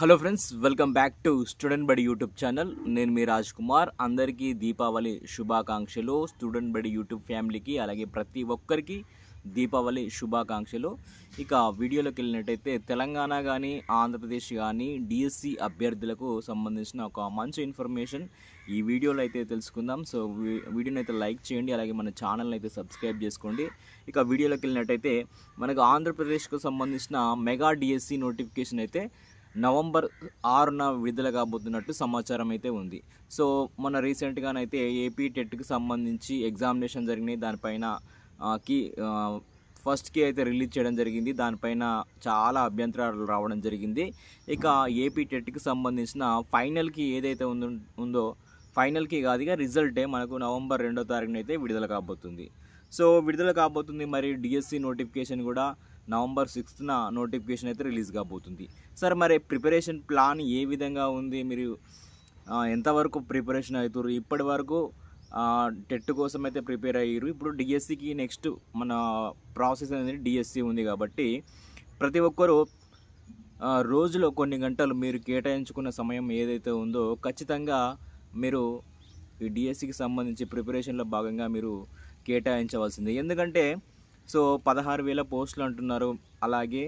Hello friends welcome back to student Badi YouTube channel నేను మీ రాజ్ కుమార్ అందరికీ దీపావళి శుభాకాంక్షలు స్టూడెంట్ బడి యూట్యూబ్ ఫ్యామిలీకి అలాగే ప్రతి ఒక్కరికి దీపావళి శుభాకాంక్షలు ఇక వీడియోలోకి వెళ్ళినట్టయితే తెలంగాణ కానీ ఆంధ్రప్రదేశ్ కానీ డిఎస్సి అభ్యర్థులకు సంబంధించిన ఒక మంచి ఇన్ఫర్మేషన్ ఈ వీడియోలో అయితే తెలుసుకుందాం సో వీడియోని అయితే లైక్ చేయండి అలాగే మన ఛానల్ని అయితే సబ్స్క్రైబ్ చేసుకోండి ఇక వీడియోలోకి వెళ్ళినట్టయితే మనకు ఆంధ్రప్రదేశ్కు సంబంధించిన మెగా డిఎస్సి నోటిఫికేషన్ అయితే నవంబర్ ఆరున విడుదల కాబోతున్నట్టు సమాచారం అయితే ఉంది సో మన రీసెంట్గానైతే ఏపీ టెట్కి సంబంధించి ఎగ్జామినేషన్ జరిగినాయి దానిపైన కి ఫస్ట్కి అయితే రిలీజ్ చేయడం జరిగింది దానిపైన చాలా అభ్యంతరాలు రావడం జరిగింది ఇక ఏపీ టెట్కి సంబంధించిన ఫైనల్కి ఏదైతే ఉందో ఫైనల్కి కాదు ఇక రిజల్టే మనకు నవంబర్ రెండో తారీఖునైతే విడుదల కాబోతుంది సో విడుదల కాబోతుంది మరి డిఎస్సి e నోటిఫికేషన్ కూడా నవంబర్ సిక్స్త్న నోటిఫికేషన్ అయితే రిలీజ్ కాబోతుంది సార్ మరి ప్రిపరేషన్ ప్లాన్ ఏ విధంగా ఉంది మీరు ఎంతవరకు ప్రిపరేషన్ అవుతారు ఇప్పటి వరకు టెట్ కోసం అయితే ప్రిపేర్ అయ్యారు ఇప్పుడు డిఎస్సికి నెక్స్ట్ మన ప్రాసెస్ అనేది డిఎస్సి ఉంది కాబట్టి ప్రతి ఒక్కరూ రోజులో కొన్ని గంటలు మీరు కేటాయించుకున్న సమయం ఏదైతే ఉందో ఖచ్చితంగా మీరు ఈ డిఎస్సికి సంబంధించి ప్రిపరేషన్లో భాగంగా మీరు కేటాయించవలసింది ఎందుకంటే సో పదహారు వేల పోస్టులు అంటున్నారు అలాగే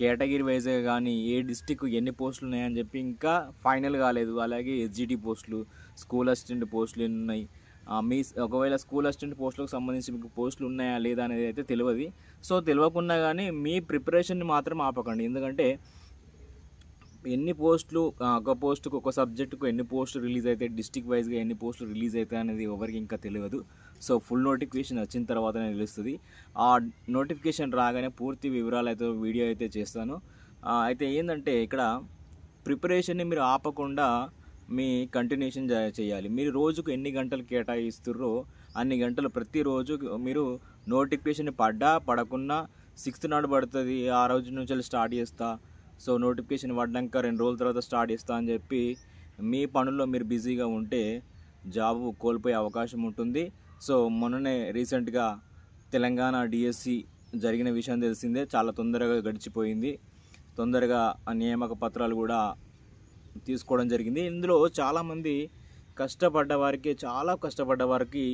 కేటగిరీ వైజ్ కానీ ఏ డిస్టిక్ ఎన్ని పోస్టులు ఉన్నాయని చెప్పి ఇంకా ఫైనల్ కాలేదు అలాగే ఎస్జిటి పోస్టులు స్కూల్ అసిస్టెంట్ పోస్టులు ఎన్ని ఉన్నాయి మీ ఒకవేళ స్కూల్ అసిస్టెంట్ పోస్టులకు సంబంధించి మీకు పోస్టులు ఉన్నాయా లేదా అనేది అయితే తెలియదు సో తెలియకుండా కానీ మీ ప్రిపరేషన్ని మాత్రం ఆపకండి ఎందుకంటే ఎన్ని పోస్టులు ఒక పోస్టుకు ఒక సబ్జెక్టుకు ఎన్ని పోస్టులు రిలీజ్ అవుతాయి డిస్టిక్ వైజ్గా ఎన్ని పోస్టులు రిలీజ్ అవుతాయి అనేది ఎవరికి ఇంకా తెలియదు సో ఫుల్ నోటిఫికేషన్ వచ్చిన తర్వాతనే తెలుస్తుంది ఆ నోటిఫికేషన్ రాగానే పూర్తి వివరాలు అయితే వీడియో అయితే చేస్తాను అయితే ఏంటంటే ఇక్కడ ప్రిపరేషన్ని మీరు ఆపకుండా మీ కంటిన్యూషన్ చేయాలి మీరు రోజుకు ఎన్ని గంటలు కేటాయిస్తుర్రో అన్ని గంటలు ప్రతిరోజు మీరు నోటిఫికేషన్ పడ్డా పడకున్నా సిక్స్త్ నాడు పడుతుంది ఆ రోజు నుంచి స్టార్ట్ చేస్తా సో నోటిఫికేషన్ పడ్డాక రెండు రోజుల తర్వాత స్టార్ట్ చేస్తా అని చెప్పి మీ పనుల్లో మీరు బిజీగా ఉంటే జాబ్ కోల్పోయే అవకాశం ఉంటుంది సో మొన్ననే రీసెంట్గా తెలంగాణ డిఎస్సి జరిగిన విషయం తెలిసిందే చాలా తొందరగా గడిచిపోయింది తొందరగా నియామక పత్రాలు కూడా తీసుకోవడం జరిగింది ఇందులో చాలామంది కష్టపడ్డ వారికి చాలా కష్టపడ్డ వారికి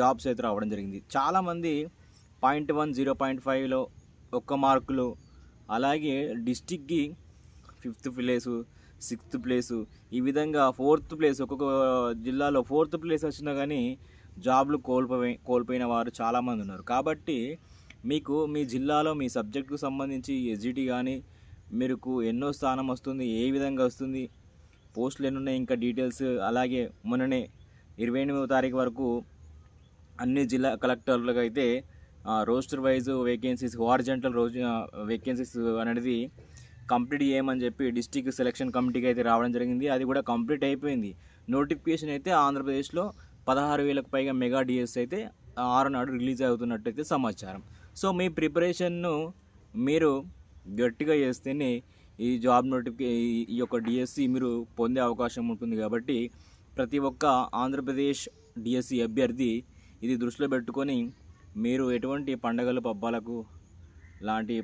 జాబ్స్ అయితే రావడం జరిగింది చాలామంది పాయింట్ వన్ జీరో పాయింట్ ఫైవ్లో ఒక్క మార్కులు అలాగే డిస్టిక్కి ఫిఫ్త్ ప్లేసు సిక్స్త్ ప్లేసు ఈ విధంగా ఫోర్త్ ప్లేస్ ఒక్కొక్క జిల్లాలో ఫోర్త్ ప్లేస్ వచ్చినా కానీ జాబ్లు కోల్పోయి కోల్పోయిన వారు చాలామంది ఉన్నారు కాబట్టి మీకు మీ జిల్లాలో మీ సబ్జెక్టుకు సంబంధించి ఎస్జిటి కానీ మీకు ఎన్నో స్థానం వస్తుంది ఏ విధంగా వస్తుంది పోస్టులు ఉన్నాయి ఇంకా డీటెయిల్స్ అలాగే మొన్ననే ఇరవై ఎనిమిదవ తారీఖు వరకు అన్ని జిల్లా కలెక్టర్లకు అయితే రోస్టర్ వైజ్ వేకెన్సీస్ హార్జెంటల్ రోజు వేకెన్సీస్ అనేది కంప్లీట్ చేయమని చెప్పి డిస్టిక్ సెలక్షన్ కమిటీకి అయితే రావడం జరిగింది అది కూడా కంప్లీట్ అయిపోయింది నోటిఫికేషన్ అయితే ఆంధ్రప్రదేశ్లో పదహారు వేలకు పైగా మెగా డిఎస్ అయితే ఆరునాడు రిలీజ్ అవుతున్నట్టయితే సమాచారం సో మీ ప్రిపరేషన్ను మీరు గట్టిగా చేస్తేనే ఈ జాబ్ నోటిఫికే ఈ యొక్క డిఎస్సి మీరు పొందే అవకాశం ఉంటుంది కాబట్టి ప్రతి ఒక్క ఆంధ్రప్రదేశ్ డిఎస్సి అభ్యర్థి ఇది దృష్టిలో పెట్టుకొని మీరు ఎటువంటి పండగలు పబ్బాలకు లాంటి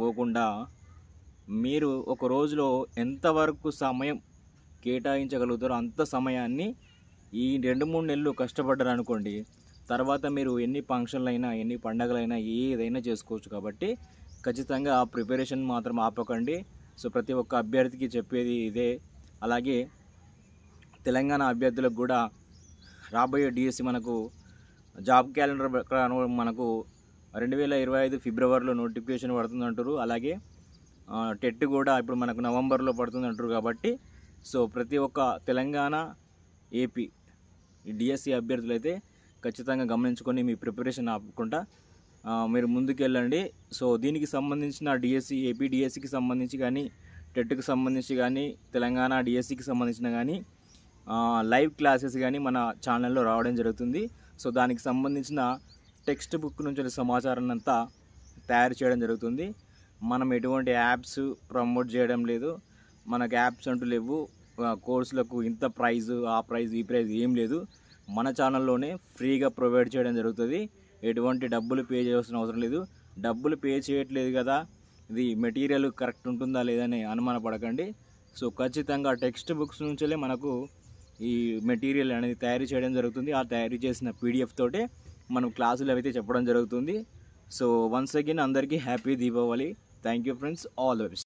పోకుండా మీరు ఒక రోజులో ఎంతవరకు సమయం కేటాయించగలుగుతారో అంత సమయాన్ని ఈ రెండు మూడు నెలలు కష్టపడ్డారు అనుకోండి తర్వాత మీరు ఎన్ని ఫంక్షన్లైనా ఎన్ని పండగలైనా ఏదైనా చేసుకోవచ్చు కాబట్టి ఖచ్చితంగా ఆ ప్రిపరేషన్ మాత్రం ఆపకండి సో ప్రతి ఒక్క అభ్యర్థికి చెప్పేది ఇదే అలాగే తెలంగాణ అభ్యర్థులకు కూడా రాబోయే డిఎస్సి మనకు జాబ్ క్యాలెండర్ మనకు రెండు వేల ఇరవై ఐదు ఫిబ్రవరిలో నోటిఫికేషన్ పడుతుందంటారు అలాగే టెట్ కూడా ఇప్పుడు మనకు నవంబర్లో పడుతుంది అంటారు కాబట్టి సో ప్రతి ఒక్క తెలంగాణ ఏపీ ఈ డిఎస్సి అభ్యర్థులు అయితే ఖచ్చితంగా గమనించుకొని మీ ప్రిపరేషన్ ఆపకుండా మీరు ముందుకెళ్ళండి సో దీనికి సంబంధించిన డిఎస్సి ఏపీ డిఎస్సికి సంబంధించి కానీ టెట్కి సంబంధించి కానీ తెలంగాణ డిఎస్సికి సంబంధించిన కానీ లైవ్ క్లాసెస్ కానీ మన ఛానల్లో రావడం జరుగుతుంది సో దానికి సంబంధించిన టెక్స్ట్ బుక్ నుంచి సమాచారాన్ని అంతా తయారు చేయడం జరుగుతుంది మనం ఎటువంటి యాప్స్ ప్రమోట్ చేయడం లేదు మనకు యాప్స్ అంటూ లేవు కోర్సులకు ఇంత ప్రైజ్ ఆ ప్రైజ్ ఈ ప్రైజ్ ఏం లేదు మన ఛానల్లోనే ఫ్రీగా ప్రొవైడ్ చేయడం జరుగుతుంది ఎటువంటి డబ్బులు పే చేయాల్సిన అవసరం లేదు డబ్బులు పే చేయట్లేదు కదా ఇది మెటీరియల్ కరెక్ట్ ఉంటుందా లేదని అనుమాన పడకండి సో ఖచ్చితంగా టెక్స్ట్ బుక్స్ నుంచే మనకు ఈ మెటీరియల్ అనేది తయారు చేయడం జరుగుతుంది ఆ తయారు చేసిన పీడిఎఫ్ తోటే మనం క్లాసులు అయితే చెప్పడం జరుగుతుంది సో వన్స్ అగైన్ అందరికీ happy Deepavali Thank you friends, always.